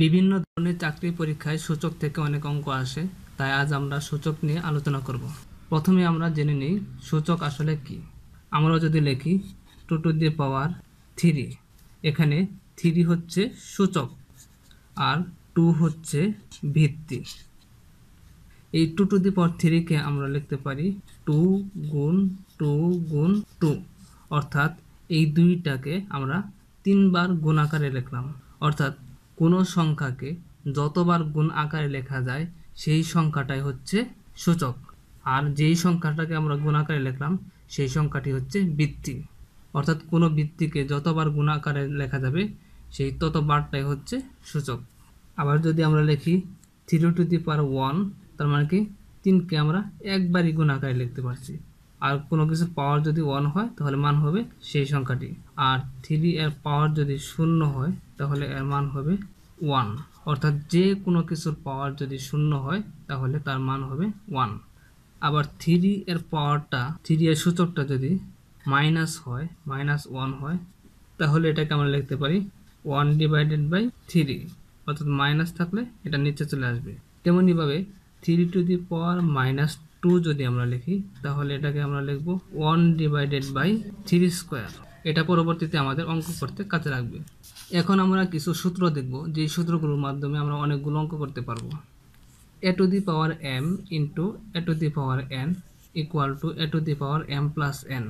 বিভিন্ন ধরনের চাকরি পরীক্ষায় সূচক থেকে অনেক অঙ্ক আসে তাই আজ আমরা সূচক নিয়ে আলোচনা করব প্রথমে আমরা জেনে নিই সূচক আসলে কি আমরা যদি লিখি two to the power three এখানে থ্রি হচ্ছে সূচক আর টু হচ্ছে ভিত্তি এই টু টু দি পাওয়ার থ্রিকে আমরা লিখতে পারি টু গুণ টু গুণ টু অর্থাৎ এই দুইটাকে আমরা তিনবার গুণ আকারে লিখলাম অর্থাৎ কোনো সংখ্যাকে যতবার গুণ আকারে লেখা যায় সেই সংখ্যাটাই হচ্ছে সূচক আর যেই সংখ্যাটাকে আমরা গুণ আকারে লিখলাম সেই সংখ্যাটি হচ্ছে বৃত্তি অর্থাৎ কোনো বৃত্তিকে যতবার গুণ আকারে লেখা যাবে সেই ততবারটাই হচ্ছে সূচক আবার যদি আমরা লিখি three to the power one তার মানে কি তিনকে আমরা একবারই গুণ আকারে লিখতে পারছি আর কোনো কিছুর পাওয়ার যদি ওয়ান হয় তাহলে মান হবে সেই সংখ্যাটি আর থ্রি এর পাওয়ার যদি শূন্য হয় তাহলে এর মান হবে ওয়ান অর্থাৎ যে কোনো কিছুর পাওয়ার যদি শূন্য হয় তাহলে তার মান হবে ওয়ান আবার থ্রি এর পাওয়ারটা থ্রি এর সূচকটা যদি মাইনাস হয় মাইনাস ওয়ান হয় তাহলে এটাকে আমরা লিখতে পারি ওয়ান ডিভাইডেড বাই থ্রি অর্থাৎ মাইনাস থাকলে এটা নিচে চলে আসবে তেমনইভাবে three to the power minus two যদি আমরা লিখি তাহলে এটাকে আমরা লিখব one divided by three square এটা পরবর্তীতে আমাদের অঙ্ক করতে কাজে লাগবে এখন আমরা কিছু সূত্র দেখব যে সূত্রগুলোর মাধ্যমে আমরা অনেকগুলো অঙ্ক করতে পারবো a to the power m into a to the power n equal to a to the power m plus n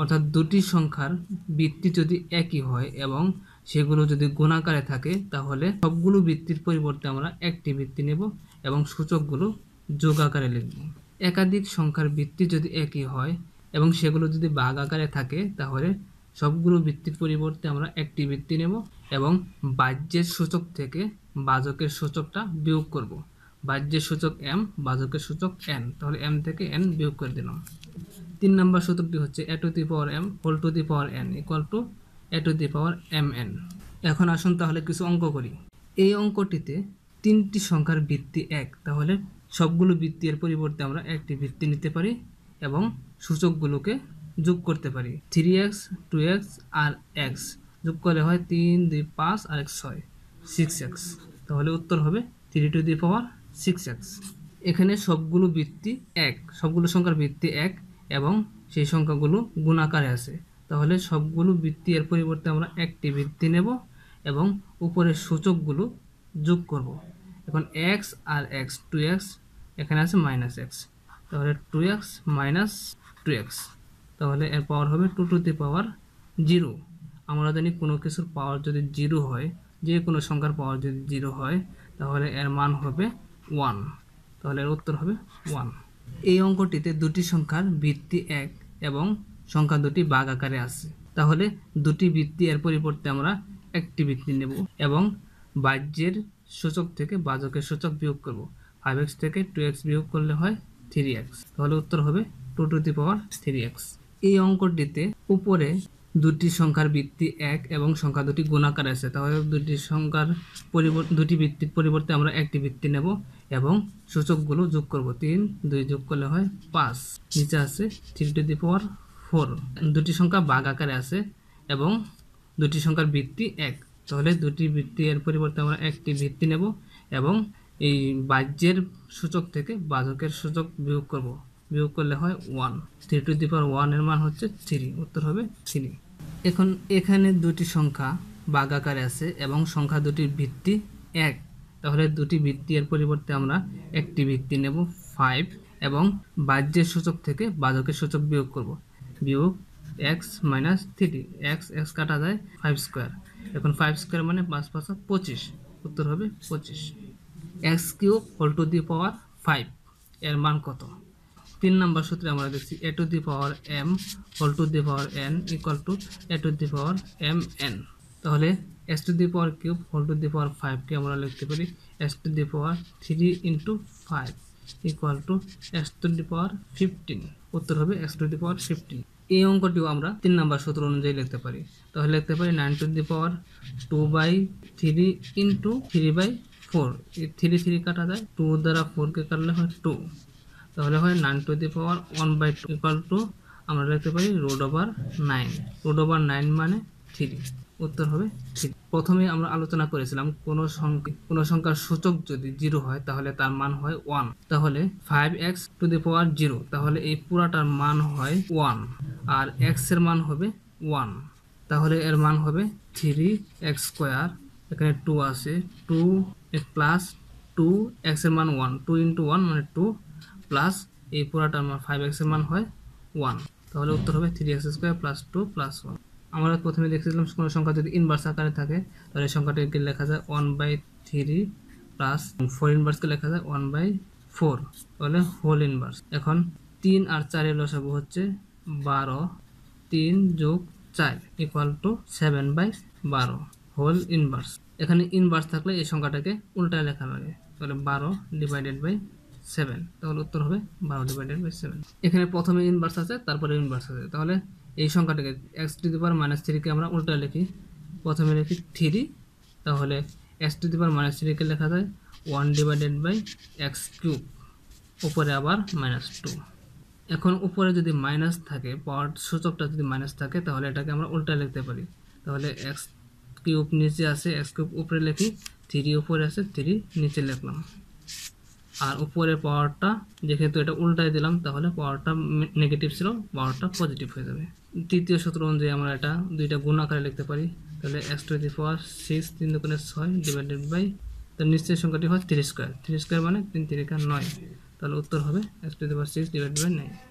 অর্থাৎ দুটি সংখ্যার বৃত্তি যদি একই হয় এবং সেগুলো যদি গুণাকারে থাকে তাহলে সবগুলো বৃত্তির পরিবর্তে আমরা একটি বৃত্তি নেব এবং সূচকগুলো যোগ আকারে লিখব একাধিক সংখ্যার ভিত্তি যদি একই হয় এবং সেগুলো যদি বাঘ আকারে থাকে তাহলে সবগুলো ভিত্তির পরিবর্তে আমরা একটি ভিত্তি নেব এবং বাহ্যের সূচক থেকে বাজকের সূচকটা বিয়োগ করব। বাহ্যের সূচক এম বাজকের সূচক এন তাহলে এম থেকে এন বিয়োগ করে দিলাম তিন নম্বর সূচকটি হচ্ছে a to the power m whole to the power n equal to a to the power m n এখন আসুন তাহলে কিছু অঙ্ক করি এই অঙ্কটিতে তিনটি সংখ্যার ভিত্তি এক তাহলে সবগুলো বৃত্তির পরিবর্তে আমরা একটি বৃত্তি নিতে পারি এবং সূচকগুলোকে যোগ করতে পারি থ্রি এক্স টু এক্স আর এক্স যোগ করলে হয় তিন দুই পাঁচ আর এক ছয় সিক্স এক্স তাহলে উত্তর হবে three to the power six x এখানে সবগুলো বৃত্তি এক সবগুলো সংখ্যার বৃত্তি এক এবং সেই সংখ্যাগুলো গুণাকারে আছে তাহলে সবগুলো বৃত্তি এর পরিবর্তে আমরা একটি বৃত্তি নেব এবং উপরের সূচকগুলো যোগ করব এখন এক্স আর এক্স টু এক্স এখানে আছে মাইনাস এক্স তাহলে two x minus two x তাহলে এর পাওয়ার হবে two to the power zero আমরা জানি কোনো কিছুর পাওয়ার যদি জিরো হয় যে কোনো সংখ্যার পাওয়ার যদি জিরো হয় তাহলে এর মান হবে ওয়ান তাহলে এর উত্তর হবে ওয়ান এই অঙ্কটিতে দুটি সংখ্যার ভিত্তি এক এবং সংখ্যা দুটি বাঘ আকারে আছে তাহলে দুটি বৃত্তি এর পরিবর্তে আমরা একটি বৃত্তি নেব এবং বাহ্যের সূচক থেকে বাজকের সূচক বিয়োগ করব ফাইভ এক্স থেকে টু এক্স বিয়োগ করলে হয় থ্রি এক্স তাহলে উত্তর হবে two to the power three x এই অঙ্কটিতে উপরে দুটি সংখ্যার বৃত্তি এক এবং সংখ্যা দুটি গুণাকার আছে তাহলে দুটি সংখ্যার পরিবর্তে দুটি বৃত্তির পরিবর্তে আমরা একটি বৃত্তি নেব এবং সূচকগুলো যোগ করব তিন দুই যোগ করলে হয় পাঁচ নিচে আছে three to the power four দুটি সংখ্যা বাঘ আকারে আছে এবং দুটি সংখ্যার বৃত্তি এক তাহলে দুটি ভিত্তি এর পরিবর্তে আমরা একটি ভিত্তি নেব এবং এই বাহ্যের সূচক থেকে বাধকের সূচক বিয়োগ করব বিয়োগ করলে হয় one three to the power ওয়ানের মান হচ্ছে থ্রি উত্তর হবে থ্রি এখন এখানে দুটি সংখ্যা আকারে আছে এবং সংখ্যা দুটির ভিত্তি এক তাহলে দুটি ভিত্তি এর পরিবর্তে আমরা একটি ভিত্তি নেব ফাইভ এবং বাহ্যের সূচক থেকে বাধকের সূচক বিয়োগ করব বিয়োগ x minus three x x কাটা যায় ফাইভ স্কোয়ার এখন ফাইভ স্কোয়ার মানে পাঁচ পাঁচ পঁচিশ উত্তর হবে পঁচিশ x cube whole to the power five এর মান কত তিন নম্বর সূত্রে আমরা দেখছি a to the power m whole to the power n equal to a to the power m n তাহলে s to the power cube whole to the power ফাইভকে আমরা লিখতে পারি S to the power three into five equal to s to the power fifteen উত্তর হবে s to the power fifteen এই অঙ্কটিও আমরা তিন নাম্বার সূত্র অনুযায়ী লিখতে পারি তাহলে লিখতে পারি nine to the power two by three into three by four এই থ্রি থ্রি কাটা যায় টু দ্বারা ফোরকে কাটলে হয় টু তাহলে হয় nine to the power one by two equal to আমরা লিখতে পারি root over nine root over nine মানে থ্রি উত্তর হবে ঠিক প্রথমে আমরা আলোচনা করেছিলাম কোনো সংখ্যা কোনো সংখ্যার সূচক যদি জিরো হয় তাহলে তার মান হয় ওয়ান তাহলে five x to the power zero তাহলে এই পুরাটার মান হয় ওয়ান আর এক্সের মান হবে ওয়ান তাহলে এর মান হবে থ্রি এক্স স্কোয়ার এখানে টু আছে টু প্লাস টু এক্সের মান ওয়ান টু ইন্টু ওয়ান মানে টু প্লাস এই পুরাটার মান ফাইভ এক্সের মান হয় ওয়ান তাহলে উত্তর হবে three x square plus two plus one আমরা প্রথমে দেখেছিলাম কোনো সংখ্যা যদি ইনভার্স আকারে থাকে তাহলে সংখ্যাটাকে লেখা যায় one by three plus four ইনভার্সকে লেখা যায় ওয়ান বাই ফোর তাহলে হোল ইনভার্স এখন তিন আর চারের লসাগু হচ্ছে বারো তিন যোগ চার ইকুয়াল টু সেভেন বাই বারো হোল ইনভার্স এখানে ইনভার্স থাকলে এই সংখ্যাটাকে উল্টায় লেখা লাগে তাহলে বারো ডিভাইডেড বাই সেভেন তাহলে উত্তর হবে বারো ডিভাইডেড বাই সেভেন এখানে প্রথমে ইনভার্স আছে তারপরে ইনভার্স আছে তাহলে এই সংখ্যাটাকে x to the power minus থ্রিকে আমরা উল্টা লিখি প্রথমে লিখি থ্রি তাহলে x to the power minus থ্রিকে লেখা যায় one divided by x cube উপরে আবার মাইনাস টু এখন উপরে যদি মাইনাস থাকে পাওয়ার সূচকটা যদি মাইনাস থাকে তাহলে এটাকে আমরা উল্টা লিখতে পারি তাহলে এক্স কিউব নিচে আসে এক্স কিউব উপরে লিখি থ্রি উপরে আসে থ্রি নিচে লিখলাম আর উপরে পাওয়ারটা যেহেতু এটা উল্টাই দিলাম তাহলে পাওয়ারটা নেগেটিভ ছিল পাওয়ারটা পজিটিভ হয়ে যাবে তৃতীয় সূত্র অনুযায়ী আমরা এটা দুইটা গুণ আকারে লিখতে পারি তাহলে x to the power six তিন দোকানে ছয় ডিভাইডেড বাই তার নিশ্চয় সংখ্যাটি হয় তিরিশ স্কোয়ার তিরিশ স্কোয়ার মানে তিন তিরিকা নয় তাহলে উত্তর হবে x to the power six divided by nine